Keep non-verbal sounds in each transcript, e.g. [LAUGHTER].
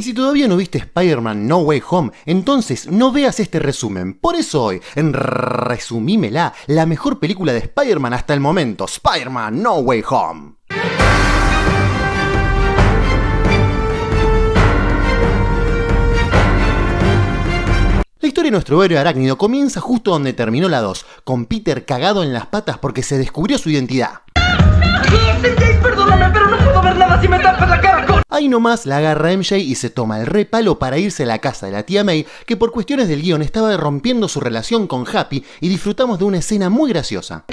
Y si todavía no viste Spider-Man No Way Home, entonces no veas este resumen. Por eso hoy, en Resumímela, la mejor película de Spider-Man hasta el momento, Spider-Man No Way Home. La historia de nuestro héroe arácnido comienza justo donde terminó la 2, con Peter cagado en las patas porque se descubrió su identidad. Perdóname, pero no puedo ver nada si me tapas la cara. Ahí nomás la agarra MJ y se toma el repalo para irse a la casa de la tía May, que por cuestiones del guión estaba rompiendo su relación con Happy y disfrutamos de una escena muy graciosa.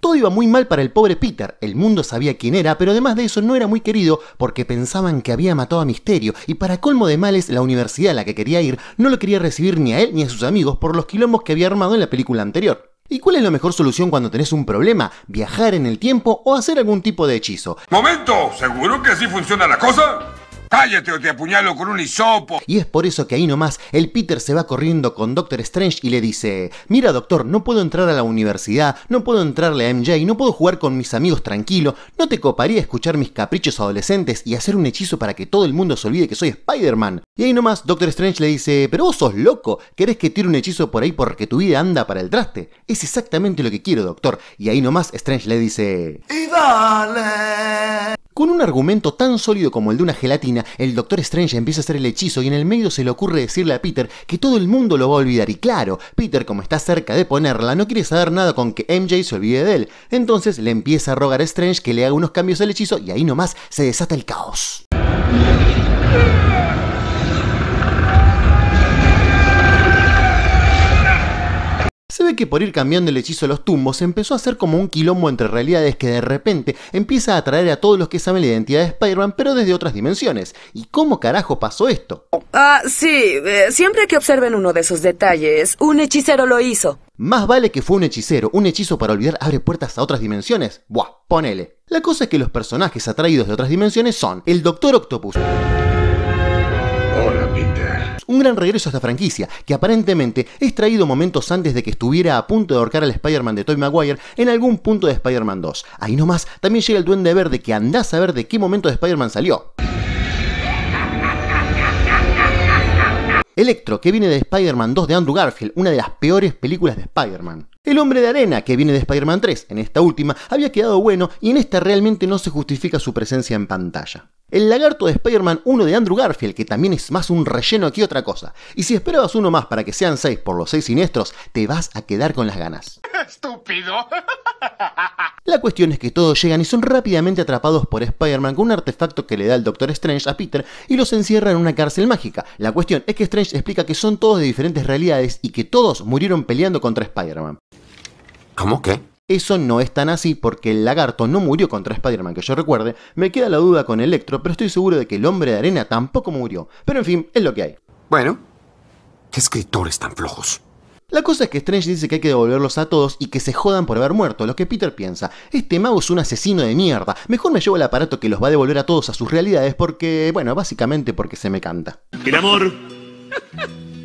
Todo iba muy mal para el pobre Peter, el mundo sabía quién era, pero además de eso no era muy querido porque pensaban que había matado a Misterio y para colmo de males la universidad a la que quería ir no lo quería recibir ni a él ni a sus amigos por los quilombos que había armado en la película anterior. ¿Y cuál es la mejor solución cuando tenés un problema? ¿Viajar en el tiempo o hacer algún tipo de hechizo? ¡Momento! ¿Seguro que así funciona la cosa? ¡Cállate o te apuñalo con un hisopo! Y es por eso que ahí nomás el Peter se va corriendo con Doctor Strange y le dice: Mira, doctor, no puedo entrar a la universidad, no puedo entrarle a MJ, no puedo jugar con mis amigos tranquilo, ¿no te coparía escuchar mis caprichos adolescentes y hacer un hechizo para que todo el mundo se olvide que soy Spider-Man? Y ahí nomás Doctor Strange le dice: Pero vos sos loco, ¿querés que tire un hechizo por ahí porque tu vida anda para el traste? Es exactamente lo que quiero, doctor. Y ahí nomás Strange le dice: ¡Y dale! Con un argumento tan sólido como el de una gelatina, el Doctor Strange empieza a hacer el hechizo y en el medio se le ocurre decirle a Peter que todo el mundo lo va a olvidar. Y claro, Peter como está cerca de ponerla, no quiere saber nada con que MJ se olvide de él. Entonces le empieza a rogar a Strange que le haga unos cambios al hechizo y ahí nomás se desata el caos. que por ir cambiando el hechizo de los tumbos empezó a ser como un quilombo entre realidades que de repente empieza a atraer a todos los que saben la identidad de Spider-Man pero desde otras dimensiones. ¿Y cómo carajo pasó esto? Ah, sí, eh, siempre que observen uno de esos detalles, un hechicero lo hizo. Más vale que fue un hechicero, un hechizo para olvidar abre puertas a otras dimensiones. Buah, ponele. La cosa es que los personajes atraídos de otras dimensiones son el Doctor Octopus. Hola, Peter un gran regreso a esta franquicia, que aparentemente es traído momentos antes de que estuviera a punto de ahorcar al Spider-Man de Tobey Maguire en algún punto de Spider-Man 2. Ahí nomás también llega el Duende Verde que anda a saber de qué momento de Spider-Man salió. Electro, que viene de Spider-Man 2 de Andrew Garfield, una de las peores películas de Spider-Man. El hombre de arena que viene de Spider-Man 3, en esta última, había quedado bueno y en esta realmente no se justifica su presencia en pantalla. El lagarto de Spider-Man 1 de Andrew Garfield, que también es más un relleno que otra cosa. Y si esperabas uno más para que sean seis por los seis siniestros, te vas a quedar con las ganas. ¡Estúpido! [LAUGHS] La cuestión es que todos llegan y son rápidamente atrapados por Spider-Man con un artefacto que le da el Doctor Strange a Peter y los encierra en una cárcel mágica. La cuestión es que Strange explica que son todos de diferentes realidades y que todos murieron peleando contra Spider-Man. ¿Cómo qué? Eso no es tan así porque el lagarto no murió contra Spider-Man, que yo recuerde. Me queda la duda con Electro, pero estoy seguro de que el hombre de arena tampoco murió. Pero en fin, es lo que hay. Bueno, qué escritores tan flojos. La cosa es que Strange dice que hay que devolverlos a todos y que se jodan por haber muerto, lo que Peter piensa. Este mago es un asesino de mierda. Mejor me llevo el aparato que los va a devolver a todos a sus realidades porque, bueno, básicamente porque se me canta. El amor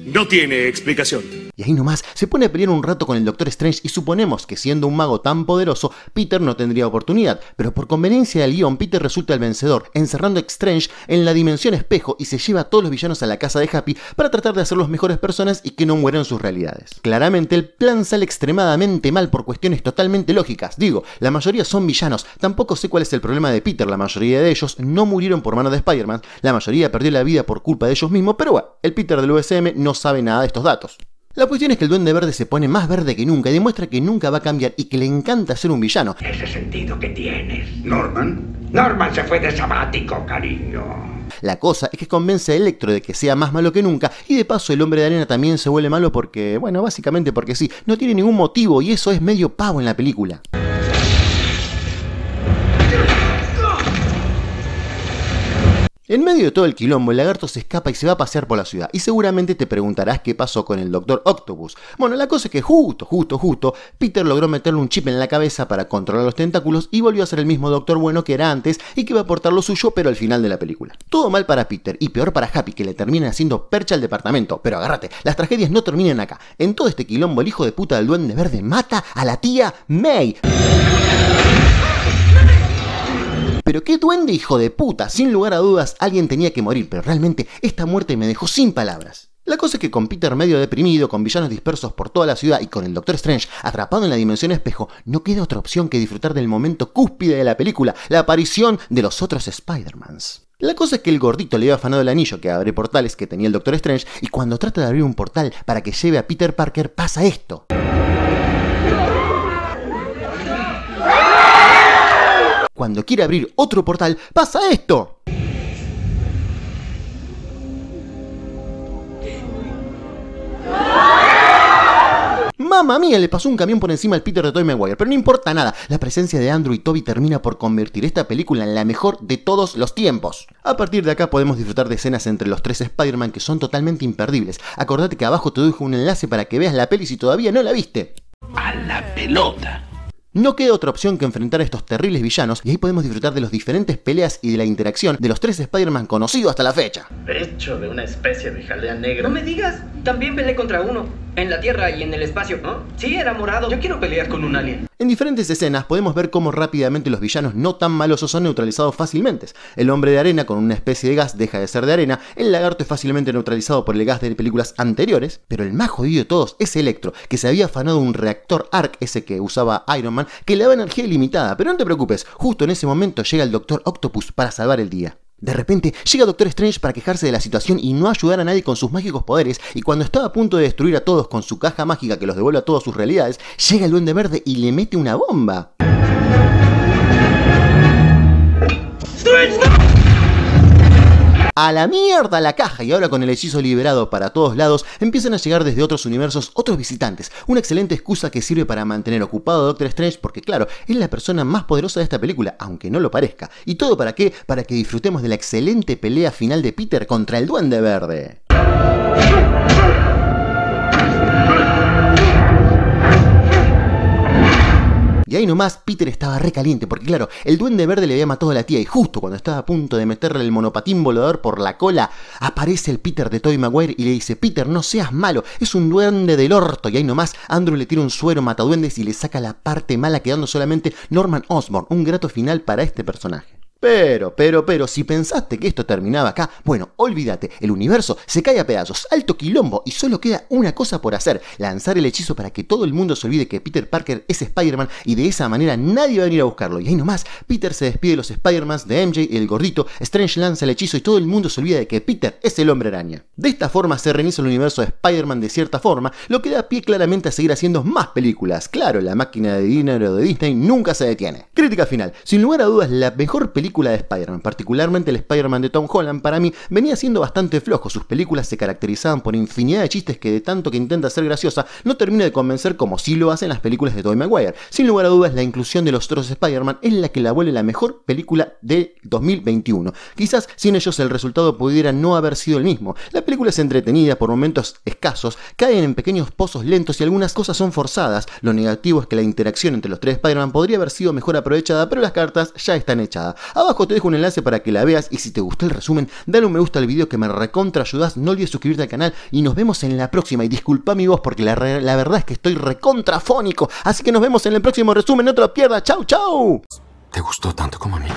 no tiene explicación. Y ahí nomás se pone a pelear un rato con el Doctor Strange y suponemos que siendo un mago tan poderoso, Peter no tendría oportunidad, pero por conveniencia del guión, Peter resulta el vencedor, encerrando a Strange en la dimensión espejo y se lleva a todos los villanos a la casa de Happy para tratar de hacerlos mejores personas y que no mueran sus realidades. Claramente el plan sale extremadamente mal por cuestiones totalmente lógicas, digo, la mayoría son villanos, tampoco sé cuál es el problema de Peter, la mayoría de ellos no murieron por mano de Spider-Man, la mayoría perdió la vida por culpa de ellos mismos, pero bueno, el Peter del USM no sabe nada de estos datos. La cuestión es que el duende verde se pone más verde que nunca y demuestra que nunca va a cambiar y que le encanta ser un villano. Ese sentido que tienes. Norman. Norman se fue de sabático, cariño. La cosa es que convence a Electro de que sea más malo que nunca y de paso el hombre de arena también se vuelve malo porque, bueno, básicamente porque sí, no tiene ningún motivo y eso es medio pavo en la película. En medio de todo el quilombo, el lagarto se escapa y se va a pasear por la ciudad. Y seguramente te preguntarás qué pasó con el Doctor Octopus. Bueno, la cosa es que justo, justo, justo, Peter logró meterle un chip en la cabeza para controlar los tentáculos y volvió a ser el mismo Doctor Bueno que era antes y que iba a aportar lo suyo, pero al final de la película. Todo mal para Peter y peor para Happy, que le termina haciendo percha al departamento. Pero agárrate, las tragedias no terminan acá. En todo este quilombo, el hijo de puta del duende verde mata a la tía May qué duende hijo de puta. Sin lugar a dudas, alguien tenía que morir, pero realmente esta muerte me dejó sin palabras. La cosa es que con Peter medio deprimido, con villanos dispersos por toda la ciudad y con el Doctor Strange atrapado en la dimensión espejo, no queda otra opción que disfrutar del momento cúspide de la película, la aparición de los otros Spider-Mans. La cosa es que el gordito le había afanado el anillo que abre portales que tenía el Doctor Strange y cuando trata de abrir un portal para que lleve a Peter Parker pasa esto. cuando quiere abrir otro portal, pasa esto. Mamá mía, le pasó un camión por encima al Peter de Toy Maguire, pero no importa nada. La presencia de Andrew y Toby termina por convertir esta película en la mejor de todos los tiempos. A partir de acá podemos disfrutar de escenas entre los tres Spider-Man que son totalmente imperdibles. Acordate que abajo te dejo un enlace para que veas la peli si todavía no la viste. A la pelota. No queda otra opción que enfrentar a estos terribles villanos y ahí podemos disfrutar de las diferentes peleas y de la interacción de los tres Spider-Man conocidos hasta la fecha. hecho, de una especie de jalea negra. No me digas, también peleé contra uno. En la Tierra y en el espacio, ¿no? Sí, era morado. Yo quiero pelear con un alien. En diferentes escenas podemos ver cómo rápidamente los villanos no tan malosos son neutralizados fácilmente. El hombre de arena con una especie de gas deja de ser de arena, el lagarto es fácilmente neutralizado por el gas de películas anteriores, pero el más jodido de todos es Electro, que se había afanado un reactor ARC, ese que usaba Iron Man, que le daba energía ilimitada, pero no te preocupes, justo en ese momento llega el Doctor Octopus para salvar el día. De repente llega Doctor Strange para quejarse de la situación y no ayudar a nadie con sus mágicos poderes, y cuando está a punto de destruir a todos con su caja mágica que los devuelve a todas sus realidades, llega el duende verde y le mete una bomba. a la mierda la caja y ahora con el hechizo liberado para todos lados empiezan a llegar desde otros universos otros visitantes, una excelente excusa que sirve para mantener ocupado a Doctor Strange porque claro, es la persona más poderosa de esta película, aunque no lo parezca. ¿Y todo para qué? Para que disfrutemos de la excelente pelea final de Peter contra el Duende Verde. ahí nomás Peter estaba recaliente, porque claro, el duende verde le había matado a la tía y justo cuando estaba a punto de meterle el monopatín volador por la cola, aparece el Peter de Toy Maguire y le dice, Peter, no seas malo, es un duende del orto. Y ahí nomás Andrew le tira un suero mataduendes y le saca la parte mala quedando solamente Norman Osborn, un grato final para este personaje. Pero, pero, pero, si pensaste que esto terminaba acá, bueno, olvídate, el universo se cae a pedazos, alto quilombo, y solo queda una cosa por hacer, lanzar el hechizo para que todo el mundo se olvide que Peter Parker es Spider-Man y de esa manera nadie va a venir a buscarlo. Y ahí nomás, Peter se despide de los Spider-Mans, de MJ y el gordito, Strange lanza el hechizo y todo el mundo se olvida de que Peter es el hombre araña. De esta forma se reinicia el universo de Spider-Man de cierta forma, lo que da pie claramente a seguir haciendo más películas. Claro, la máquina de dinero de Disney nunca se detiene. Crítica final, sin lugar a dudas, la mejor película película de Spider-Man, particularmente el Spider-Man de Tom Holland, para mí venía siendo bastante flojo. Sus películas se caracterizaban por infinidad de chistes que de tanto que intenta ser graciosa no termina de convencer como sí lo hacen las películas de Tobey Maguire. Sin lugar a dudas, la inclusión de los otros Spider-Man es la que la vuelve la mejor película de 2021. Quizás sin ellos el resultado pudiera no haber sido el mismo. La película es entretenida por momentos escasos, caen en pequeños pozos lentos y algunas cosas son forzadas. Lo negativo es que la interacción entre los tres Spider-Man podría haber sido mejor aprovechada, pero las cartas ya están echadas. Abajo te dejo un enlace para que la veas y si te gustó el resumen, dale un me gusta al video que me recontra ayudas, no olvides suscribirte al canal y nos vemos en la próxima. Y disculpa mi voz porque la, la verdad es que estoy recontrafónico, así que nos vemos en el próximo resumen, no te lo pierdas, chau chau. ¿Te gustó tanto como a mí?